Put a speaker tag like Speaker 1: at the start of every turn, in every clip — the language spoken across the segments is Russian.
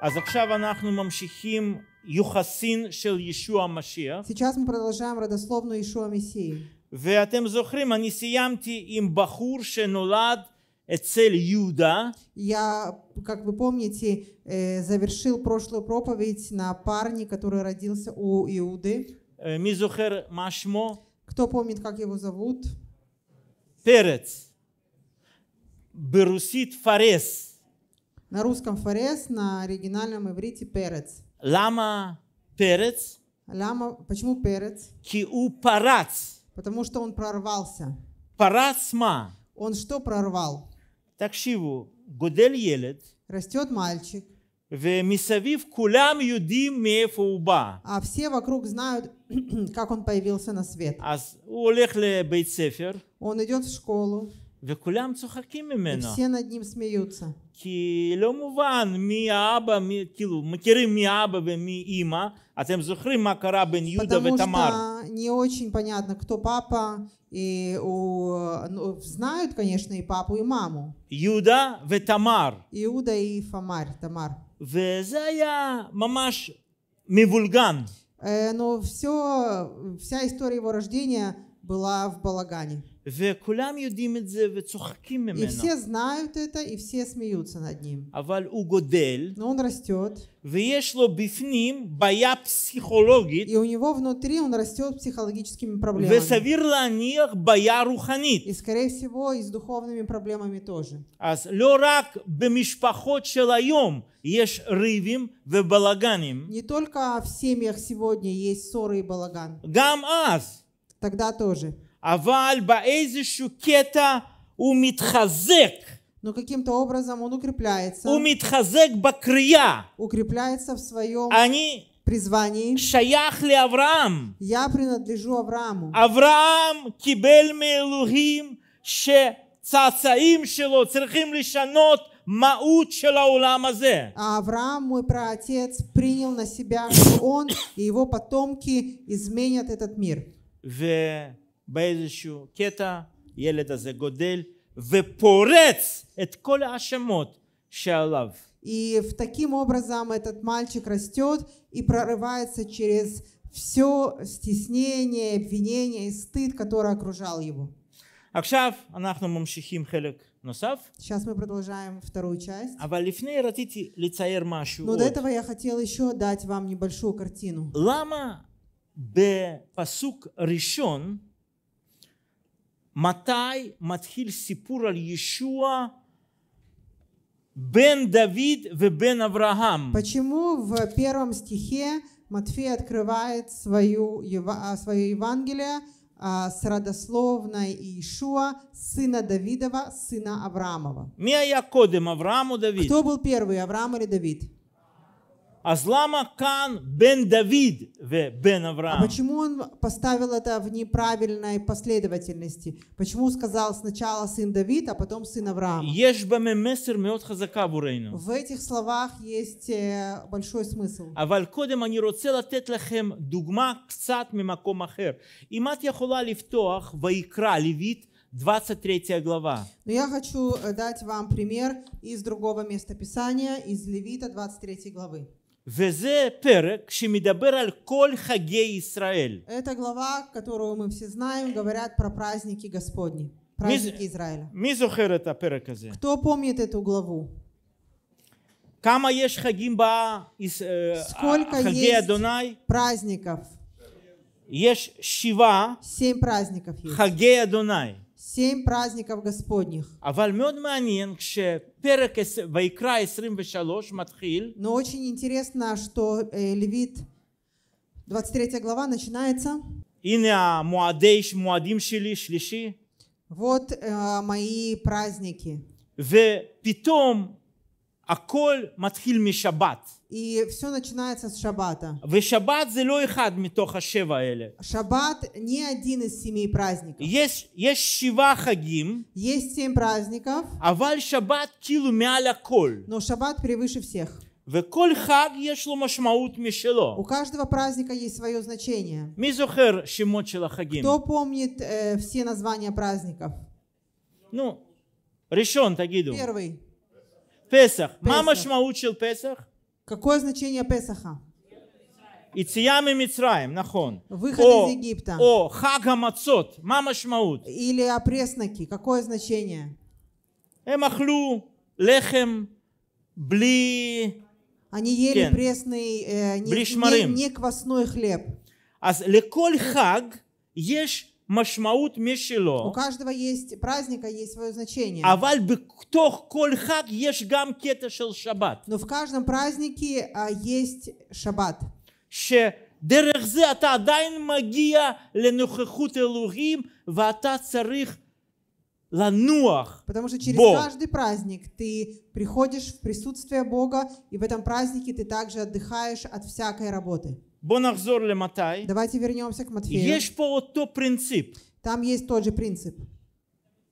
Speaker 1: אז עכשיו אנחנו ממשיכים יוחסין של ישוע המשיח. Сейчас мы продолжаем родословную Иешуа Мессии. ואתם זוכרים, אני סיימתי עם בחור שנולד אצל יהודה.
Speaker 2: Я, как вы помните, э, завершил прошлую проповедь на парне, который родился у Иуды. Э, Кто помнит, как его зовут?
Speaker 1: פרץ. Берусит פרס.
Speaker 2: На русском форес, на оригинальном иврите перец.
Speaker 1: Лама перец? Лама, почему перец? Киу парац. Потому что он прорвался. Парацма. Он что прорвал? Так תקשיבו, גודל ילד. Растет мальчик. ומסביב мисавив кулям юдим мефу בא. А все вокруг знают, как он появился на свет. אז הוא הולך Он идет в школу. וכולם צוחקים ממנו. все над ним смеются. כי לא מובן מי האבא, מי, כאילו, מכירים מי האבא ומי אימא, אתם זוכרים מה קרה בין יהודה ותמר. не
Speaker 2: очень понятно, кто папа, и у, ну, знают, конечно, и папу, и
Speaker 1: маму. יהודה ותמר. יהודה и Фамар, Тамар. וזה мамаш ממש מבולגן. Э, но все, вся история
Speaker 2: его рождения была в балагане. וכולם יודעים את זה
Speaker 1: וצוחקים
Speaker 2: ממנו. И все знают это, и все смеются над ним.
Speaker 1: אבל הוא גודל.
Speaker 2: Но он растет.
Speaker 1: ויש לו בפנים בעיה פסיכולוגית. И у него внутри он растет психологическими проблемами. וסביר להניח בעיה רוחנית. И скорее всего и с духовными проблемами тоже. אז לא רק במשפחות של היום יש ריבים ובלאגנים.
Speaker 2: Не только в семьях сегодня есть ссоры и балаган.
Speaker 1: גם אז. Тогда тоже. אבל באיזשהו קטע הוא מתחזק. Но каким-то образом он укрепляется. ומתחזק
Speaker 2: Укрепляется в своем אני
Speaker 1: призвании. שייך לאברהם. Я принадлежу Аврааму. אברהם קיבל מאלוהים שצאצאים שלו צריכים לשנות маут шелауламазе.
Speaker 2: А Авраам, мой праотец, принял на себя, что он и его потомки изменят этот мир.
Speaker 1: В באיזשהו קטע, הילד הזה גודל ופורץ את כל ההאשמות שעליו.
Speaker 2: И таким образом этот мальчик растет и прорывается через все стеснение, обвинение и стыд, который окружал его.
Speaker 1: עכשיו אנחנו ממשיכים חלק נוסף. Сейчас мы продолжаем вторую часть. אבל а לפני ратити לצייר משהו Но до этого я
Speaker 2: хотел еще дать вам небольшую картину.
Speaker 1: למה בפסוק ראשון מתי מתחיל סיפור על ישוע бен Давид и бен Почему
Speaker 2: в первом стихе Матфей открывает свою, а, свою Евангелие а, с родословной Иешуа, сына Давидова, сына Авраамова?
Speaker 1: Кто был первый, Авраам или Давид? Азлама Кан Бен Давид в Бен а Авраам. А почему он поставил это
Speaker 2: в неправильной последовательности? Почему сказал сначала сын Давид, а потом сын
Speaker 1: Авраам? יש במה מסר מאוד חזק עבורנו. В
Speaker 2: этих словах есть э, большой смысл.
Speaker 1: אבל קודם אני רוצה לתת לכם דוגמה קצת ממקום אחר. אם את יכולה לפתוח ויקרא לווית 23 глава.
Speaker 2: Но я хочу э, дать вам пример из другого места Писания, из Левита 23 главы.
Speaker 1: Это
Speaker 2: глава, которую мы все знаем, говорят про праздники Господни, праздники Израиля.
Speaker 1: Кто помнит эту главу? כמה יש חגים בחגי אדוני? праздников. יש שבעה חגי אדוני
Speaker 2: семь праздников Господних.
Speaker 1: Но очень интересно,
Speaker 2: что э, Левит 23 глава начинается.
Speaker 1: הנה המועדי, מועדים שלי, שלישי. Вот э,
Speaker 2: мои праздники.
Speaker 1: ופתאום הכל מתחיל משבת. И
Speaker 2: все начинается с шаббата.
Speaker 1: ושבת זה לא אחד מתוך השבע האלה. שבת не один из семи праздников. יש, יש שבעה חגים. Есть семь праздников. А валь שבת כאילו мяля הכל. Но шаббат превыше всех. וכל חג יש לו משמעות משלו. У каждого праздника есть свое значение. מי זוכר שמות של החגים? Кто
Speaker 2: помнит э, все названия праздников?
Speaker 1: נו, ראשון תגידו. Первый. Песах. מה המשמעות של פסח? Какое значение Песаха? Нахон. Выход из Египта. О, хага המצות, מה המשמעות? Или опресники, какое значение? Эмахлю лехем бли. Они ели כן.
Speaker 2: пресный,
Speaker 1: э, не, не, не квасной хлеб. אז а леколь хаг ешь? משמעות משלו. У
Speaker 2: каждого есть праздника есть свое значение.
Speaker 1: אבל בתוך כל חג יש גם קטע של שבת. Но в каждом празднике а, есть шаббат. שדרך זה אתה עדיין מגיע לנוכחות אלוהים ואתה צריך лануах. Потому что через Бог. каждый
Speaker 2: праздник ты приходишь в присутствие Бога, и в этом празднике ты также отдыхаешь от всякой работы.
Speaker 1: Давайте вернемся к
Speaker 2: Матфею. Есть по
Speaker 1: то принцип. Там есть тот же принцип.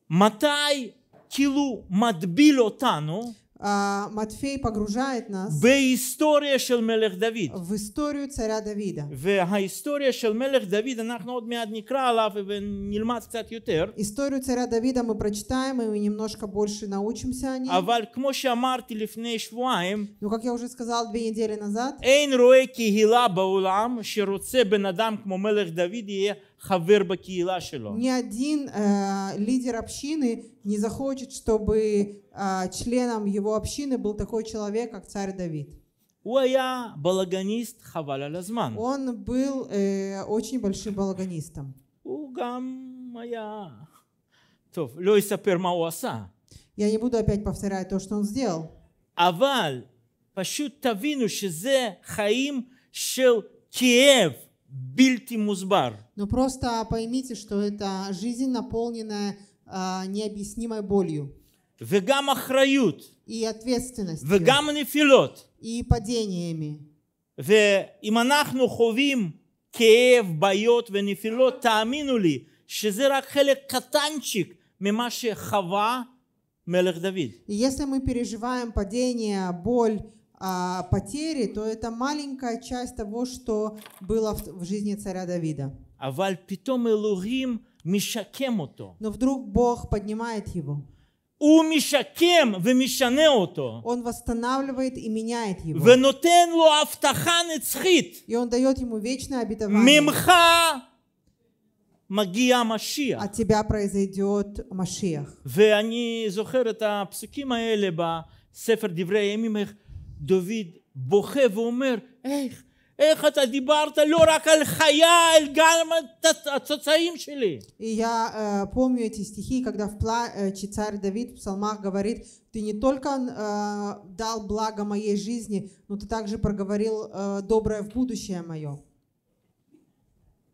Speaker 1: Матай килу мадбилотану. Матфей погружает нас בהיסטוריה של מלך דוד. в וההיסטוריה של מלך דוד אנחנו עוד מעט נקרא עליו ונלמד קצת יותר.
Speaker 2: мы больше
Speaker 1: научимся אבל כמו שאמרתי לפני שבועיים, как я уже сказал две недели назад, אין רואה קהילה בעולם שרוצה בן אדם כמו מלך דוד יהיה Ни
Speaker 2: один э, лидер общины не захочет, чтобы э, членом его общины был такой человек, как царь Давид. Он был э, очень большим балаганистом. Я не буду опять
Speaker 1: повторять то, что он сделал. אבל פשוט תבינו שזה חיים של Киев бильти музбар. Но просто
Speaker 2: поймите, что это жизнь, наполненная а, необъяснимой болью.
Speaker 1: וגם אחריות. И ответственность. וגם נפילות. И падениями. ואם אנחנו חווים כאב, בעיות ונפילות, תאמינו לי שזה רק катанчик, קטנצ'יק ממה мелех Давид.
Speaker 2: И Если мы переживаем падение, боль, а, потери, то это маленькая часть того, что было в, жизни царя Давида.
Speaker 1: Но вдруг Бог поднимает его. Он восстанавливает и меняет его. И он дает ему вечное обетование. ממך
Speaker 2: מגיע משיח. тебя произойдет משיח.
Speaker 1: ואני זוכר את הפסוקים האלה בספר דברי הימים, איך דוד בוכה ואומר, איך, איך אתה דיברת לא רק על חיה, אלא גם על התוצאים שלי.
Speaker 2: Я э, помню эти стихи, когда э, царь Давид в псалмах говорит, ты не только э, дал благо моей жизни, но ты также проговорил доброе в будущее мое.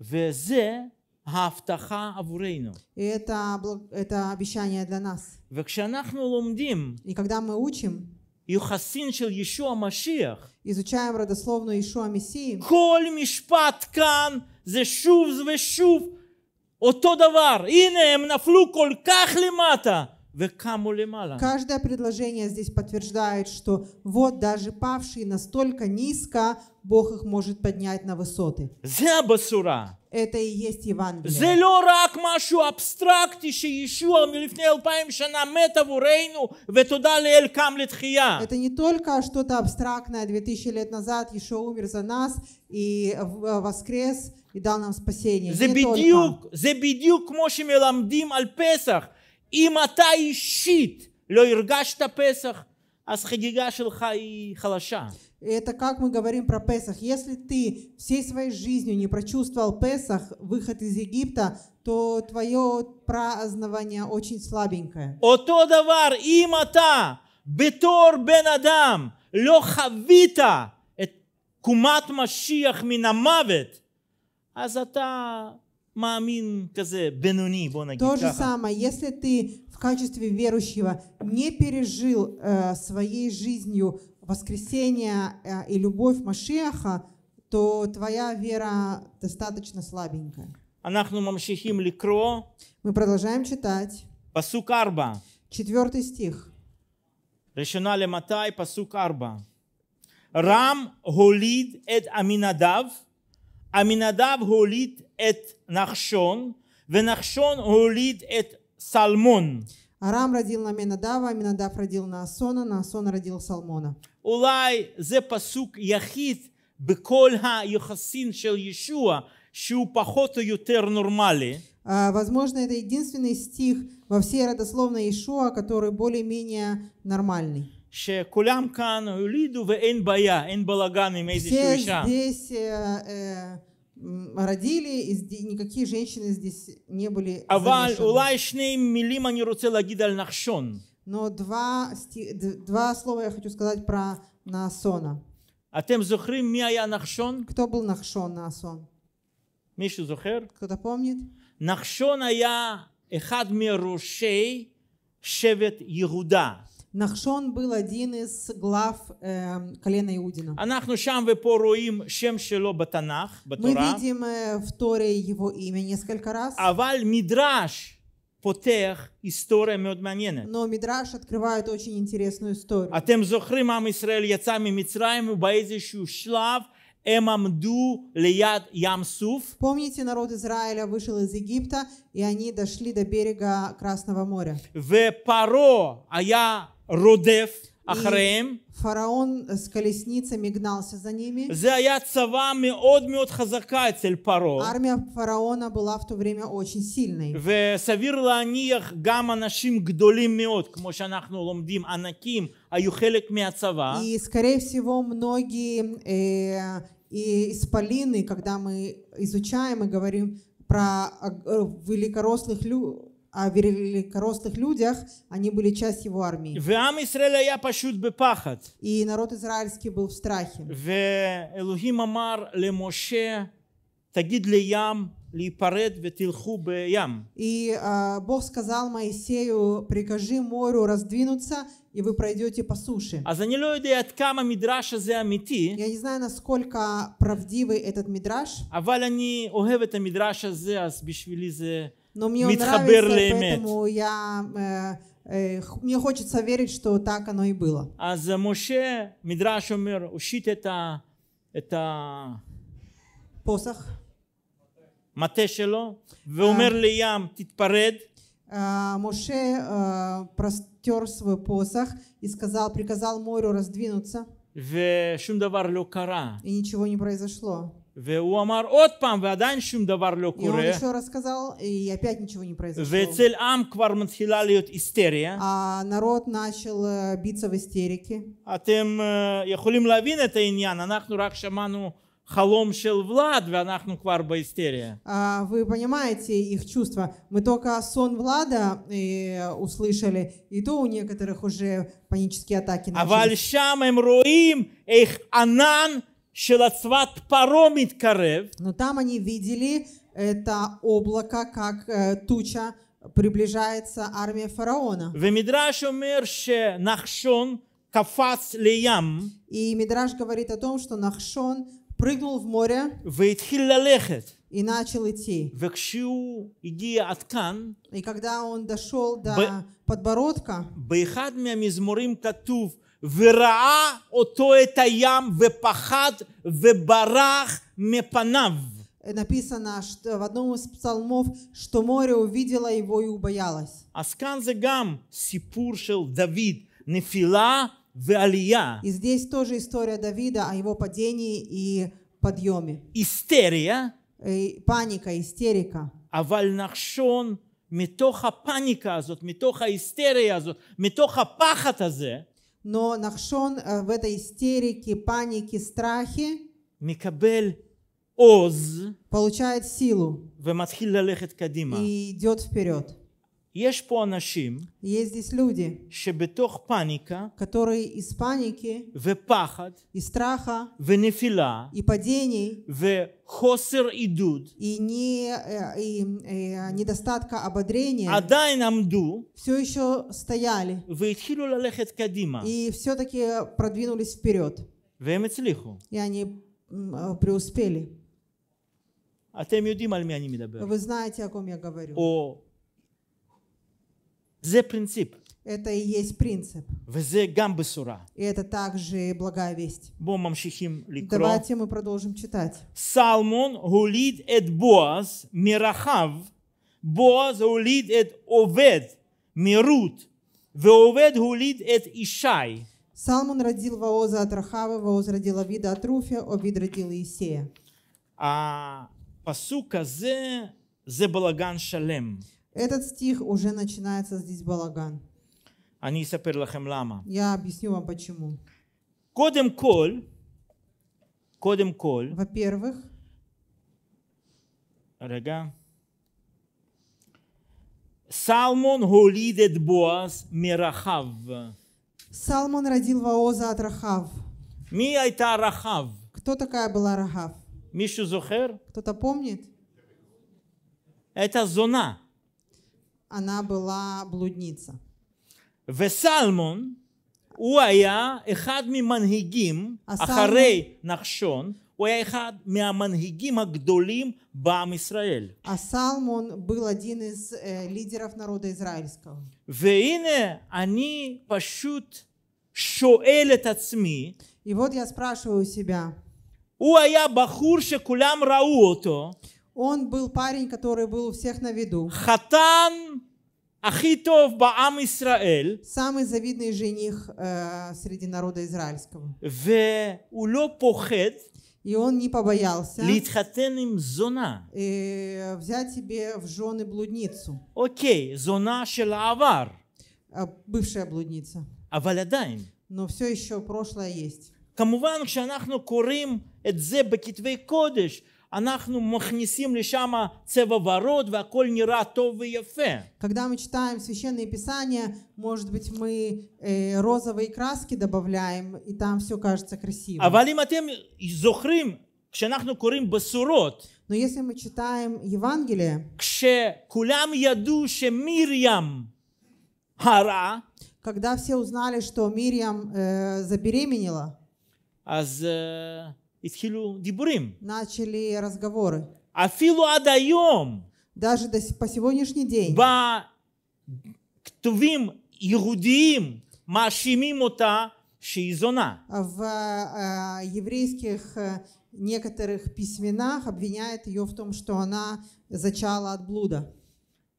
Speaker 1: וזה ההבטחה עבורנו.
Speaker 2: это, это обещание для нас.
Speaker 1: וכשאנחנו לומדים, и когда мы учим, יוחסין של ישוע המשיח. Изучаем родословную Ишуа Мессии. כל משפט כאן זה שוב ושוב אותו דבר. הנה הם נפלו כל כך למטה. Каждое
Speaker 2: предложение здесь подтверждает, что вот даже павшие настолько низко,
Speaker 1: Бог их может поднять на высоты.
Speaker 2: Это и есть Евангелие.
Speaker 1: זה לא רק משהו אבסטרקטי שישוע מלפני אלפיים שנה מת עבורנו ותודה לאל קם לתחייה. Это
Speaker 2: не только что-то абстрактное. 2000 лет назад Иешуа умер за нас и воскрес и дал нам спасение. זה בדיוק,
Speaker 1: זה בדיוק כמו שמלמדים על פסח. אם אתה אישית לא הרגשת פסח, אז חגיגה שלך היא חלשה. Это как мы
Speaker 2: говорим про Песах. Если ты всей своей жизнью не прочувствовал Песах, выход из Египта, то твое празднование очень слабенькое.
Speaker 1: Ото давар имата бетор бен адам ло кумат машиях мин амавет, אז אתה מאמין То же самое,
Speaker 2: если ты в качестве верующего не пережил э, своей жизнью воскресение э, и любовь Машеха, то твоя вера достаточно слабенькая.
Speaker 1: Мы продолжаем читать. פסוק 4. Четвертый стих. ראשונה матай פסוק 4. Рам הוליד эт аминадав, аминадав הוליד эт נחשון, ונחשון הוליד эт סלמון. Арам родил Аминадава,
Speaker 2: Аминадав родил Наасона, Наасона родил Салмона.
Speaker 1: אולי זה פסוק יחיד בכל היחסים של ישוע שהוא פחות או יותר נורמלי.
Speaker 2: Возможно, это единственный стих во всей родословной Иешуа, который
Speaker 1: более-менее нормальный. שכולם כאן הולידו ואין בעיה, אין בלאגן עם איזושהי אישה.
Speaker 2: здесь э, э, родили, и никакие женщины здесь не были אבל אולי
Speaker 1: שני מילים אני רוצה להגיד על נחשון. Но
Speaker 2: два, два слова я хочу сказать про Наасона.
Speaker 1: тем זוכרים ми я нахшон? Кто был Нахшон Наасон? Мишу зухер? Кто-то помнит? נחשון היה אחד מראשי шевет יהודה.
Speaker 2: Нахшон был один из глав э, колена Иудина.
Speaker 1: אנחנו שם ופה רואים שם שלו בתנ"ך, בתורה. Мы
Speaker 2: видим э, в Торе его имя несколько
Speaker 1: раз. אבל мидраш. פותח היסטוריה מאוד מעניינת. Но Мидраш открывает очень интересную историю. А тем, עם ישראל יצא ממצרים ובאיזשהו שלב הם עמדו ליד ים סוף. Помните, народ Израиля вышел
Speaker 2: из Египта, и они дошли до берега Красного моря.
Speaker 1: ופרעה היה а родев. אחריהם.
Speaker 2: פרעון סקליסניצה מגנלסה זנימי. זה
Speaker 1: היה צבא מאוד מאוד חזקה אצל פרעה.
Speaker 2: ארמיה פרעונה בלאפטו
Speaker 1: ורימיה אוצ'ין סילני. וסביר להניח גם אנשים גדולים מאוד, כמו שאנחנו לומדים, ענקים, היו חלק מהצבא. И
Speaker 2: скорее всего многие э, из Полины, когда мы изучаем и говорим про великорослых лю о великорослых людях, они были часть его
Speaker 1: армии. И народ израильский был в страхе. ואלוהים אמר
Speaker 2: И а, Бог сказал Моисею, прикажи морю раздвинуться,
Speaker 1: и вы пройдете по суше. А я не знаю, насколько правдивый этот мидраш. אבל אני אוהב את המדרש הזה, אז בשבילי זה но мне он нравится, поэтому
Speaker 2: я э, э, мне хочется верить, что так оно и было.
Speaker 1: А за Моше Мидраш умер, ушит это, это... посох. מטה שלו, ואומר ям, תתפרד.
Speaker 2: Э, Моше простер свой посох и сказал, приказал морю раздвинуться.
Speaker 1: ושום דבר לא И ничего не произошло. והוא אמר עוד פעם ועדיין שום דבר לא קורה ואצל עם כבר מתחילה להיות היסטריה אתם יכולים להבין את העניין אנחנו רק שמענו חלום של ולאד ואנחנו כבר בהיסטריה.
Speaker 2: Вы понимаете их чувства. Мы только сон Влада услышали, и то у некоторых
Speaker 1: уже панические атаки начались. אבל שם הם רואים איך ענן но там они видели это облако,
Speaker 2: как э, туча приближается армия фараона.
Speaker 1: И Мидраш говорит о том, что
Speaker 2: Нахшон прыгнул в море и начал идти.
Speaker 1: И когда он дошел до подбородка, באחד מהמזמורים כתוב וראה אותו את הים ופחד וברח מפניו. Э, написано
Speaker 2: что, в одном из псалмов, что море увидело его и убоялось. И здесь тоже история Давида о его падении
Speaker 1: и подъеме. Истерия. И э, паника, истерика. А вальнахшон метоха паника הזאת, метоха истерия הזאת, метоха пахат הזה,
Speaker 2: но Нахшон э, в этой истерике, панике, страхе
Speaker 1: מקבל עוז получает силу и идет вперед. יש פה אנשים Есть здесь люди, паника, которые из паники ופחד и страха ונפילה и падений וחוסר и, не, э, и, и
Speaker 2: э, недостатка ободрения
Speaker 1: עדיין עמדו все еще стояли и все-таки продвинулись вперед и они э, преуспели אתם יודעים על מי אני מדבר вы
Speaker 2: знаете о ком я говорю
Speaker 1: או זה принцип. Это и есть принцип. וזה גם בשורה.
Speaker 2: И это также благая весть. בואו ממשיכים לקרוא. Давайте мы продолжим читать.
Speaker 1: Салмон, סלמון הוליד Боаз, בועז Боаз, בועז הוליד את мирут; מרות, ועובד הוליד את Ишай.
Speaker 2: Салмон родил Вооза от Рахава, Вооз родил Авида от Руфия, Овид родил Иисея.
Speaker 1: А пасука зе, зе балаган шалем.
Speaker 2: Этот стих уже начинается здесь балаган.
Speaker 1: אני אספר לכם למה.
Speaker 2: Я объясню вам почему.
Speaker 1: קודם כל, קודם כל,
Speaker 2: Во-первых,
Speaker 1: רגע, סלמון הוליד את בועז מרחב.
Speaker 2: סלמון רדיל ועוזה את רחב.
Speaker 1: מי הייתה רחב?
Speaker 2: Кто такая была Рахав? Мишу Зухер. Кто-то помнит?
Speaker 1: Это зона.
Speaker 2: она была блудница.
Speaker 1: וסלמון, הוא היה אחד ממנהיגים, אחרי נחשון, הוא היה אחד מהמנהיגים הגדולים בעם ישראל. הסלמון
Speaker 2: был один из э, лидеров народа израильского.
Speaker 1: והנה אני פשוט שואל את עצמי, И вот я спрашиваю себя, הוא היה בחור שכולם ראו אותו, Он был парень, который был у всех на виду. Хатан Ахитов Баам Исраэль. Самый
Speaker 2: завидный жених э, среди народа израильского.
Speaker 1: В И он не побоялся э,
Speaker 2: взять себе в
Speaker 1: жены блудницу. Окей, зона шелавар. А, бывшая блудница. А עדיין. Но все еще прошлое есть. כמובן כשאנחנו קוראים את זה בכתבי קודש когда мы
Speaker 2: читаем Священное Писание, может быть, мы э, розовые краски добавляем, и там все кажется красиво. А
Speaker 1: כשאנחנו курим басурот. Но если мы читаем Евангелие, כשכולם ידעו שמרים Хара, когда
Speaker 2: все узнали, что Мирьям э,
Speaker 1: забеременела, а Э, התחילו דיבורים. начали разговоры. אפילו עד היום. даже до, по сегодняшний день. בכתובים יהודיים מאשימים אותה שהיא זונה.
Speaker 2: в еврейских некоторых письменах обвиняют ее в том, что она зачала от
Speaker 1: блуда.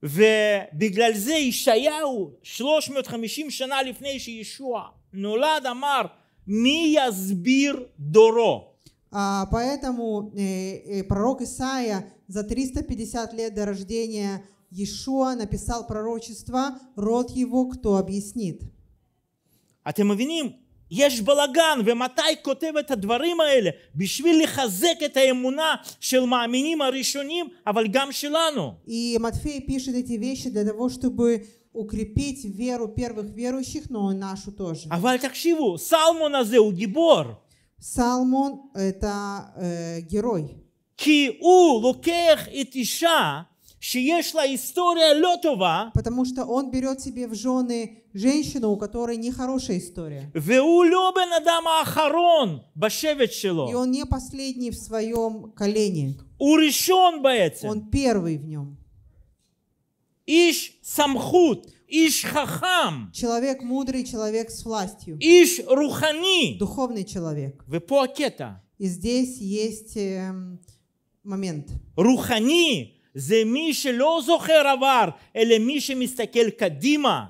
Speaker 1: ובגלל זה ישעיהו 350 שנה לפני שישוע נולד אמר מי יסביר דורו
Speaker 2: а, поэтому э, э, пророк Исаия за 350 лет до рождения
Speaker 1: Иешуа написал пророчество «Род его кто объяснит». А ты мы видим, балаган, בלאגן, ומתי כותב את הדברים האלה? בשביל לחזק את האמונה של מאמינים הראשונים, אבל גם שלנו.
Speaker 2: И Матфей пишет эти вещи для того, чтобы укрепить веру первых верующих, но и нашу тоже.
Speaker 1: А вальтакшиву, סלמון הזה гибор. Салмон – это э, герой. Потому что он берет себе в жены женщину, у которой нехорошая история. И он не
Speaker 2: последний в своем
Speaker 1: колене. Он первый в нем. Иш самхут. Иш хахам. Человек мудрый, человек с властью. Иш рухани. Духовный человек. Вы Вепоакета. И
Speaker 2: здесь есть э, момент.
Speaker 1: Рухани. זה מי שלא זוכר עבר, אלא מי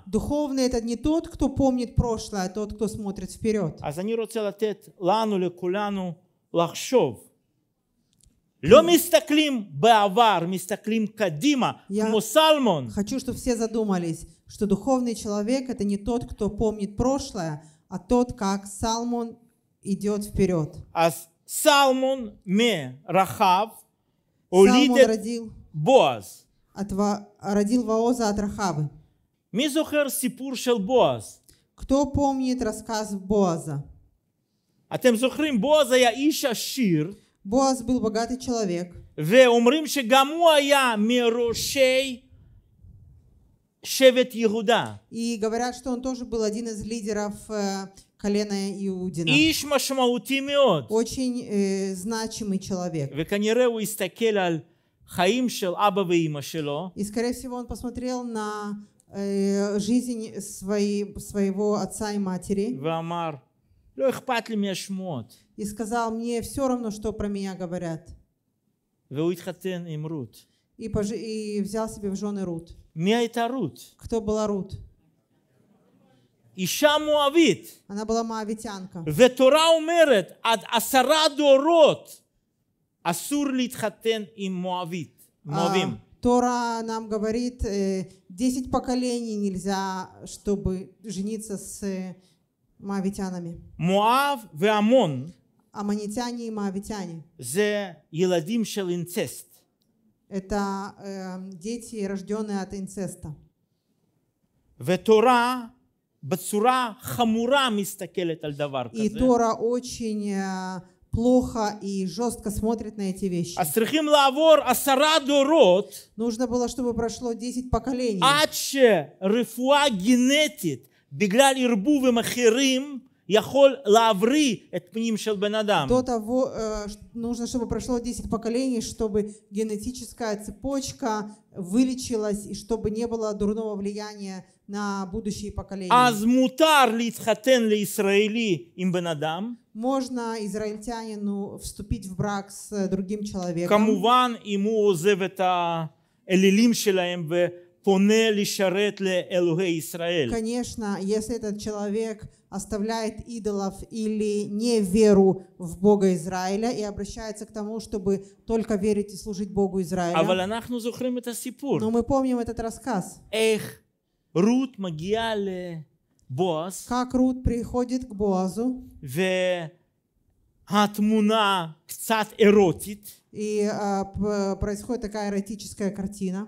Speaker 1: Духовный это не тот, кто помнит прошлое, а тот, кто смотрит вперед. אז а אני лану לתת לנו, לכולנו, לחשוב. לא מסתכלים בעבר, מסתכלים קדימה, כמו סלמון. хочу, чтобы все задумались что духовный человек — это не тот, кто
Speaker 2: помнит прошлое, а тот, как Салмон идет вперед.
Speaker 1: А Салмон ме Рахав Салмон родил Боаз. От родил Ваоза от Рахавы. Мизухер сипур шел Боаз. Кто помнит рассказ Боаза? А тем זוכרים, Боаза я איש шир. Боаз был богатый человек. Ве ואומרים שגם הוא я мирошей Шевет Иуда.
Speaker 2: И говорят, что он тоже был один из лидеров э, колена Иудина.
Speaker 1: Очень э, значимый человек. И
Speaker 2: скорее всего он посмотрел на э, жизнь своей, своего отца и матери. И сказал, мне все равно, что про меня говорят. והוא и, пож... и взял
Speaker 1: себе в жены Рут. Миайта Рут. Кто была Рут? Иша Она אישה
Speaker 2: מואבית.
Speaker 1: ותורה אומרת עד עשרה דורות אסור להתחתן עם מואבית, מואבים.
Speaker 2: Тора нам говорит, э, десять поколений нельзя, чтобы жениться с э, моавитянами.
Speaker 1: Моав и Амон.
Speaker 2: Амонитяне и моавитяне.
Speaker 1: Зе ילדים של инцест.
Speaker 2: Это э, дети, рожденные от инцеста.
Speaker 1: ותורה בצורה חמורה מסתכלת על דבר И Тора
Speaker 2: очень э, плохо
Speaker 1: и жестко смотрит на эти вещи. אז лавор, לעבור עשרה דורות. Нужно было, чтобы прошло 10 поколений. עד שרפואה גנטית בגלל ערבובים אחרים יכול להבריא את פנים של До того, э,
Speaker 2: нужно, чтобы прошло 10 поколений, чтобы генетическая цепочка вылечилась, и чтобы не было дурного влияния на будущие поколения. אז
Speaker 1: מותר להתחתן לישראלי עם בן אדם.
Speaker 2: Можно израильтянину вступить в брак с другим человеком. Камуван
Speaker 1: ему הוא элилим את האלילים Конечно,
Speaker 2: если этот человек оставляет идолов или не веру в Бога Израиля и обращается к тому, чтобы только верить и служить Богу Израиля. А
Speaker 1: Но мы помним этот рассказ. Эх, Рут магиале Боаз. Как Рут приходит к Боазу. והתמונה קצת эротит.
Speaker 2: И а, происходит такая эротическая картина.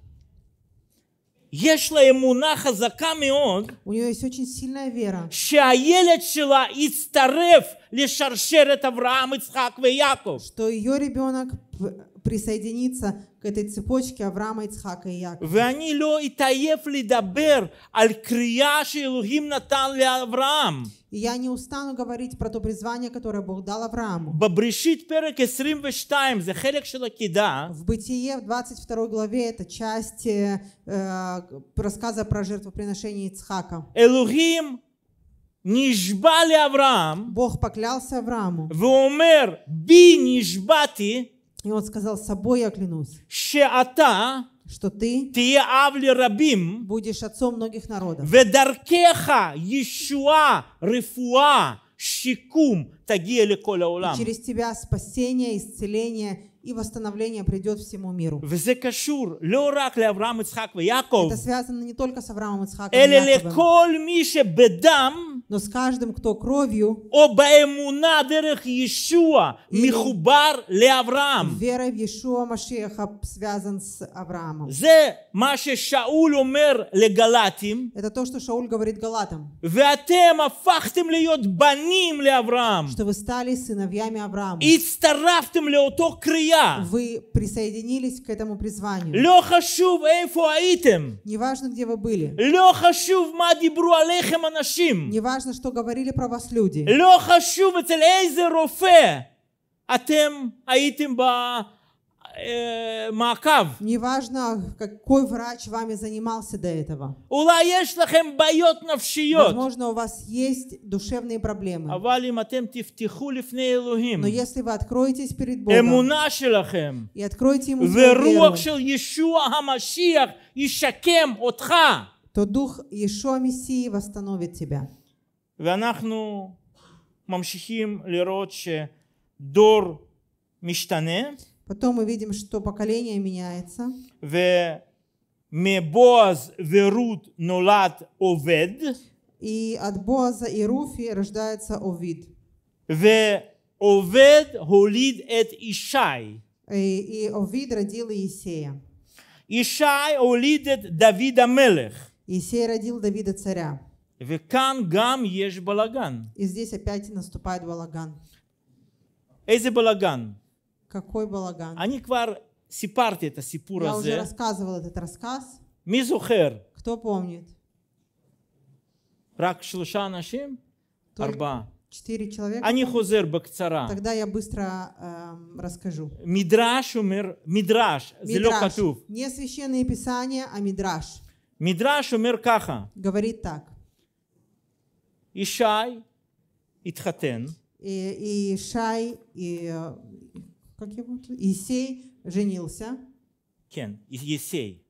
Speaker 1: יש לה אמונה חזקה מאוד, שהילד שלה יצטרף לשרשרת אברהם, יצחק ויעקב присоединиться к этой цепочке Авраама, Ицхака и Якова.
Speaker 2: И я не устану говорить про то призвание, которое Бог дал Аврааму.
Speaker 1: В Бытие,
Speaker 2: в 22 главе, это часть э, э, рассказа про жертвоприношение Ицхака.
Speaker 1: Элохим נשבע Авраам. Бог поклялся Аврааму, ואומר, בי נשבעתי, и он сказал, собой я клянусь, שאתה а что ты תהיה אב будешь отцом многих народов, ודרכך ישועה, רפואה, שיקום, через
Speaker 2: тебя спасение, исцеление и восстановление придет всему миру. Это связано не только с Авраамом, Ицхаком и
Speaker 1: Яковом, но с каждым, кто кровью верой в Иешуа
Speaker 2: Машеха связан с Авраамом.
Speaker 1: Это то, что Шауль говорит Галатам. Что что вы
Speaker 2: стали сыновьями Авраама. Вы присоединились к этому призванию. לא
Speaker 1: חשוב איפה הייתם. Неважно, где вы были. לא חשוב מה דיברו עליכם Неважно, что говорили про вас люди. לא חשוב אצל איזה רופא אתם הייתם ב... מעקב. Э, неважно, какой врач вами занимался до этого. אולי יש לכם בעיות נפשיות. возможно, у вас есть душевные проблемы. אבל אם אתם תפתחו לפני אלוהים. но если вы откроетесь перед Богом. אמונה שלכם. и откроете ему ורוח של ישוע המשיח ישקם אותך.
Speaker 2: то дух Иешуа Мессии
Speaker 1: восстановит тебя. ואנחנו ממשיכים לראות שדור משתנה.
Speaker 2: Потом мы видим, что поколение меняется.
Speaker 1: ומבועז верут נולד עובד.
Speaker 2: И от Боаза и Руфи рождается Овид.
Speaker 1: ועובד הוליד את ישי. И Овид родил Иисея. ישי הוליד את דוד המלך. Иисей родил Давида царя. кан гам יש Балаган. И здесь опять
Speaker 2: наступает балаган.
Speaker 1: איזה Балаган. Какой балаган. Они квар סיפרתי это הסיפור Я уже
Speaker 2: рассказывал этот рассказ.
Speaker 1: Мизухер.
Speaker 2: Кто помнит?
Speaker 1: Рак шлуша אנשים? Арба.
Speaker 2: Четыре человека. Они חוזר бакцара. Тогда я быстро эм,
Speaker 1: расскажу. Мидраш умер. Мидраш. זה לא Мидраш.
Speaker 2: Не священные писания, а мидраш.
Speaker 1: Мидраш умер ככה,
Speaker 2: Говорит так.
Speaker 1: ישי התחתן,
Speaker 2: И, и Шай, и э, как его?
Speaker 1: Исей женился. Кен, Исей.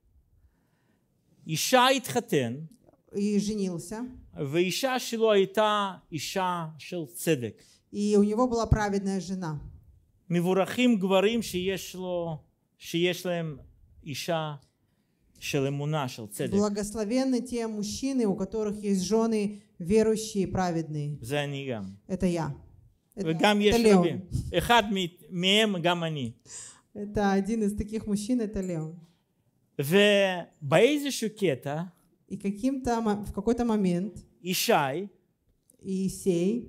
Speaker 1: Иша Итхатен. И женился. Иша Шило Айта Иша шел Цедек. И у него была праведная жена. Мивурахим говорим, что есть лем Иша
Speaker 2: Благословенны те мужчины, у которых есть жены верующие и праведные.
Speaker 1: Это я. וגם יש רבים. אחד מהם גם אני.
Speaker 2: Это один из таких мужчин, это Леон.
Speaker 1: ובאיזשהו קטע, и каким-то, а, в какой-то момент, Ишай, Иисей,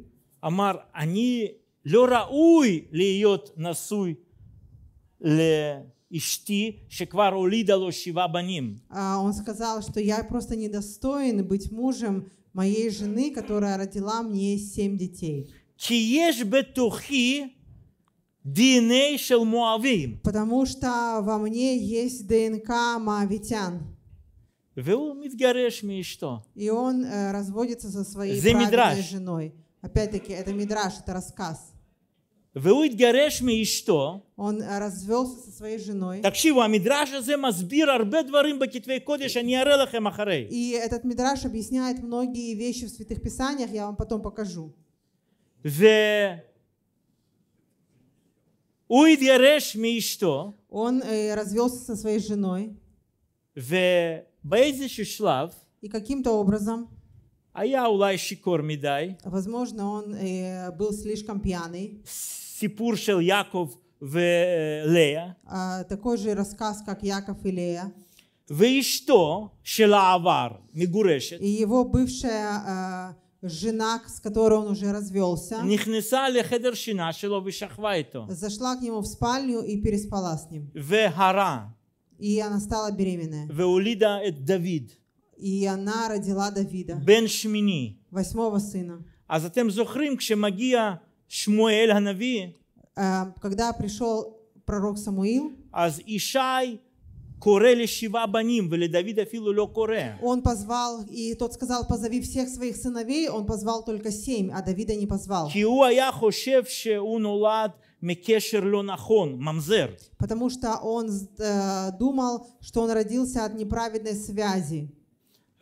Speaker 1: אמר, אני לא ראוי להיות נשוי לאשתי שכבר הולידה לו שבעה בנים.
Speaker 2: Он сказал, что я просто недостоин быть мужем моей жены, которая родила мне семь детей. Потому что во мне есть ДНК моавитян.
Speaker 1: И
Speaker 2: он э, разводится со своей זה правильной женой. Опять-таки, это мидраш, это рассказ.
Speaker 1: что?
Speaker 2: Он э, развелся со своей женой. Так
Speaker 1: мидраш, а а не והוא махарей? И
Speaker 2: этот мидраш объясняет многие вещи в Святых Писаниях, я вам потом покажу.
Speaker 1: Ве уид яреш ми что?
Speaker 2: Он э, развелся со своей женой.
Speaker 1: Ве бейзишь шлав. И каким-то образом. А я улай шикор Возможно, он э, был слишком пьяный. Сипуршел Яков в Лея.
Speaker 2: А, такой же рассказ, как Яков и Лея.
Speaker 1: ואשתו של העבר, Мигурешет. И
Speaker 2: его бывшая а, жена, с которой он уже развелся, зашла к нему в спальню и переспала с ним. И она стала беременная.
Speaker 1: И она родила Давида, восьмого сына. אז אתם זוכרים כשמגיע Шмуэль הנביא, э, когда пришел пророк Самуил, Аз Ишай шива баним, Давида филу
Speaker 2: Он позвал, и тот сказал, позови всех своих сыновей, он позвал только семь, а Давида не позвал.
Speaker 1: у нолад мекешер мамзер.
Speaker 2: Потому что он э, думал, что он родился
Speaker 1: от неправедной связи.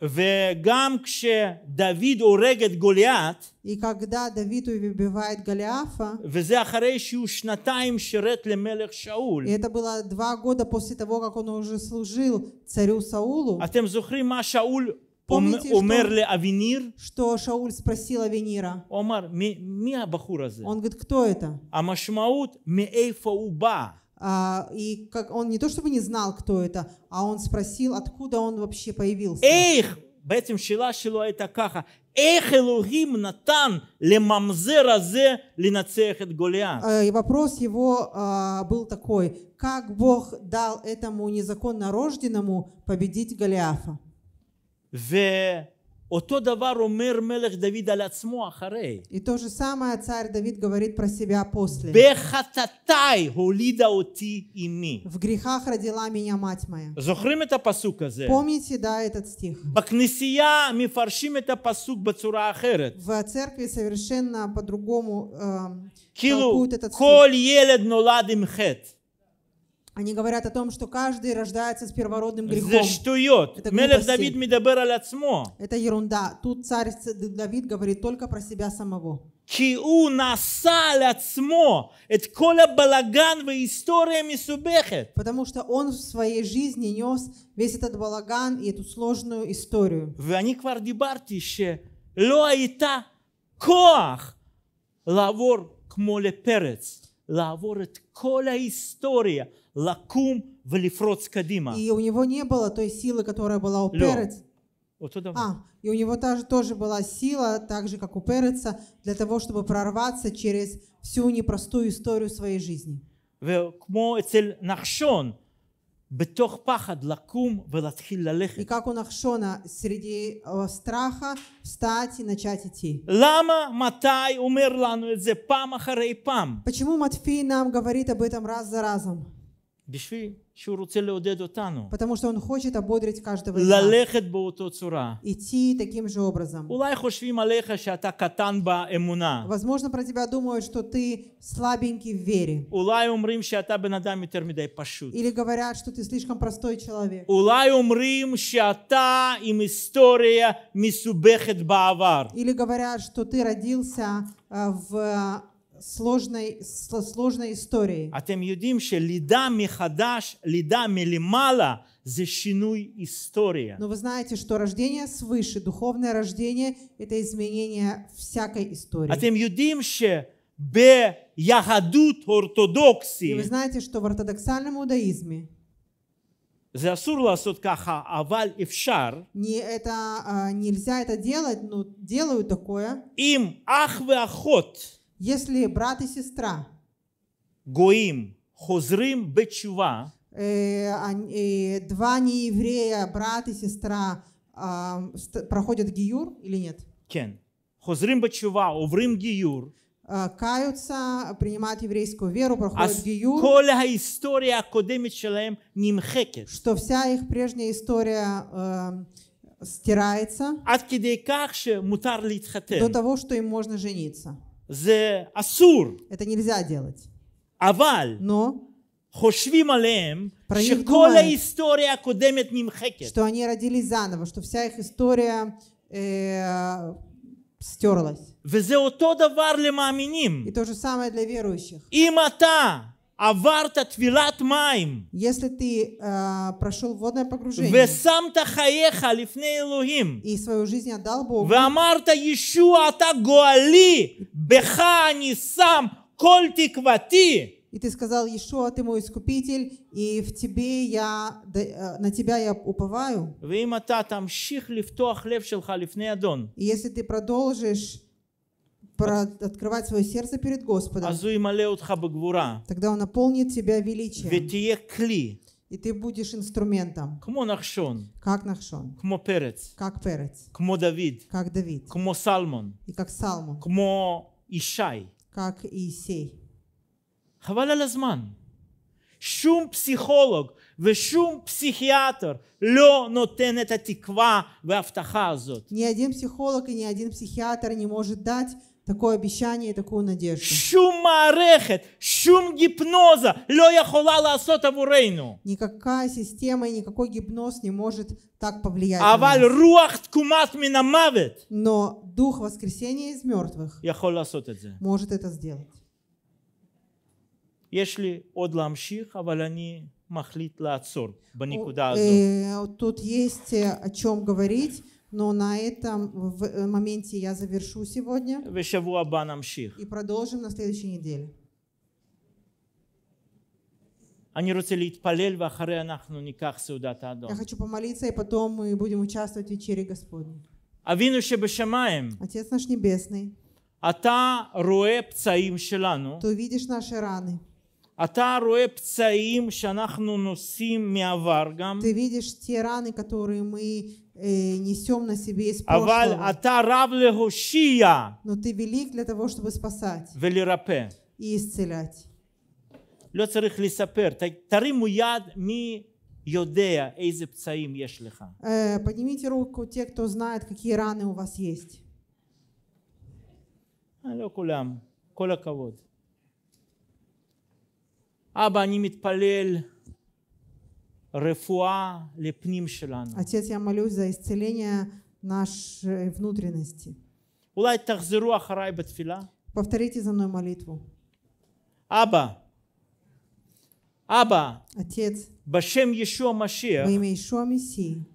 Speaker 1: И когда Давид убивает Голиафа, и это было два года после того, как он уже служил царю Саулу, а Помните, אומר что, לאביניר, что Шауль спросил Авенира? הוא אמר, מי הבחור הזה? Он говорит, кто это? המשמעות, מאיפה הוא בא.
Speaker 2: А, и как он не то чтобы не знал, кто это, а он спросил, откуда он вообще появился. Эх,
Speaker 1: בעצם שאלה שלו הייתה ככה, איך אלוהים נתן לממזר הזה לנצח את גוליית?
Speaker 2: вопрос его а, был такой, как Бог дал этому незаконно рожденному победить Голиафа?
Speaker 1: אותו דבר אומר מלך דוד על עצמו אחרי.
Speaker 2: И то же самое царь Давид говорит про себя после.
Speaker 1: בחטאתי הולידה אותי אמי. В
Speaker 2: грехах родила меня мать моя.
Speaker 1: זוכרים את הפסוק הזה? Помните,
Speaker 2: да, этот стих.
Speaker 1: בכנסייה מפרשים את הפסוק בצורה אחרת.
Speaker 2: В церкви совершенно по-другому э, כאילו, толкуют этот стих. כל ילד
Speaker 1: נולד עם חטא.
Speaker 2: Они говорят о том, что каждый рождается с первородным грехом.
Speaker 1: Это глупости.
Speaker 2: Это ерунда. Тут царь Давид
Speaker 1: говорит только про себя самого. כי הוא נשא על עצמו את כל הבלגן וההיסטוריה המסובכת. потому что он в своей жизни нес весь этот балаган и эту сложную историю. ואני כבר דיברתי שלא הייתה כוח לעבור כמו לפרץ, לעבור את история лакум в И у него не было
Speaker 2: той силы, которая была у Перец. А, и у него тоже тоже была сила, так же, как у Переца, для того, чтобы прорваться через всю непростую историю своей
Speaker 1: жизни. וכמו אצל נחשון, בתוך פחד לקום ולהתחיל ללכת. И как у Нахшона среди э, страха встать и начать идти. למה מתי אומר לנו את זה פעם אחרי פעם? Почему Матфей нам говорит об этом раз за разом? Потому что он хочет
Speaker 2: ободрить каждого из нас. Идти таким же образом.
Speaker 1: Возможно, про тебя думают, что ты слабенький в вере. Или
Speaker 2: говорят, что ты слишком простой человек.
Speaker 1: Или
Speaker 2: говорят, что ты родился э, в
Speaker 1: сложной, сложной историей. тем юдим, что מחדש, михадаш, מלמעלה, זה שינוי היסטוריה.
Speaker 2: Но вы знаете, что рождение свыше, духовное рождение, это изменение всякой истории.
Speaker 1: А тем юдим, что יודעים ягадут ортодокси. И вы
Speaker 2: знаете, что в ортодоксальном иудаизме
Speaker 1: זה אסור לעשות ככה, אבל אפשר.
Speaker 2: это, а, нельзя это делать, но делают такое. אם אח ואחות если брат и сестра
Speaker 1: Гоим, Хозрим, Бечува,
Speaker 2: э, э, два нееврея, брат и сестра, а, проходят гиюр или нет?
Speaker 1: Кен. Хозрим бачува, оврим гиюр.
Speaker 2: А, каются, принимают еврейскую
Speaker 1: веру, а проходят гиюр. Коля история академит шелем нимхекет. Что вся их прежняя
Speaker 2: история э, стирается.
Speaker 1: До того, что им можно жениться. זה אסור. Это нельзя делать. אבל Но חושבים עליהם שכל ההיסטוריה הקודמת נמחקת.
Speaker 2: что они родились заново, что вся их история э,
Speaker 1: стерлась. וזה אותו דבר למאמינים. И то же самое для верующих. אם אתה עברת твилат майм. Если ты э, прошел водное погружение. Ве ושמת חייך לפני אלוהים. И свою жизнь отдал Богу. ואמרת ישוע אתה גואלי, בך אני שם כל תקוותי. И ты
Speaker 2: сказал, Ишуа, ты мой искупитель, и в тебе я, э, на тебя я
Speaker 1: уповаю. И если ты продолжишь открывать свое сердце перед Господом,
Speaker 2: тогда Он наполнит тебя величием. И ты будешь инструментом.
Speaker 1: Как Нахшон. Как Перец. Как Давид. Салмон? И как Салмон. как Иисей. חבל על Шум психолог, פסיכולוג ושום פסיכיאטר לא נותן את התקווה וההבטחה הזאת. Ни один психолог и ни один психиатр
Speaker 2: не может дать такое обещание и такую надежду.
Speaker 1: Шум марехет, шум гипноза, лоя холала асотаву рейну.
Speaker 2: Никакая система и никакой гипноз не
Speaker 1: может так
Speaker 2: повлиять. Аваль
Speaker 1: руах ткумат минамавит. Но дух воскресения из мертвых Я может это сделать. Если יש לי עוד они махлит ла מחליט לעצור בנקודה הזאת.
Speaker 2: Тут есть э, о чем говорить, но на этом в э, моменте я завершу сегодня.
Speaker 1: И продолжим на следующей неделе. Ну я хочу
Speaker 2: помолиться, и потом мы будем участвовать в вечере Господней.
Speaker 1: А Отец наш
Speaker 2: Небесный,
Speaker 1: а ты увидишь наши раны, ты видишь те раны, которые мы э, несем на себе из прошлого.
Speaker 2: Но ты велик для того, чтобы спасать и исцелять.
Speaker 1: לא צריך לספר, תרימו יד מי יודע איזה פצעים
Speaker 2: Поднимите руку те, кто знает, какие раны у вас есть.
Speaker 1: לא כולם, כל הכבוד. אבא, אני מתפלל רפואה לפנים שלנו.
Speaker 2: Отец, я молюсь за исцеление нашей внутренности.
Speaker 1: אולי תחזרו אחריי בתפילה.
Speaker 2: Повторите за мной молитву.
Speaker 1: Аба. אבא, Отец, בשם ישוע המשיח,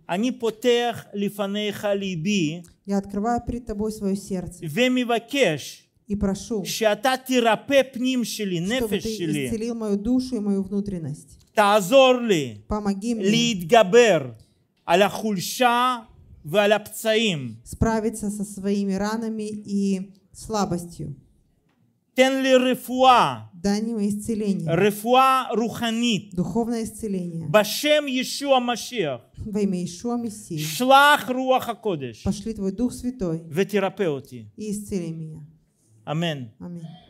Speaker 1: אני פותח לפניך ליבי, я открываю перед тобой свое сердце ומבקש и прошу, чтобы ты исцелил
Speaker 2: мою душу и мою внутренность.
Speaker 1: Помоги мне
Speaker 2: справиться со своими ранами
Speaker 1: и слабостью. дай мне תן לי רפואה. רפואה רוחנית. בשם ישוע המשיח. שלח רוח и исцели меня. Amén. Amén.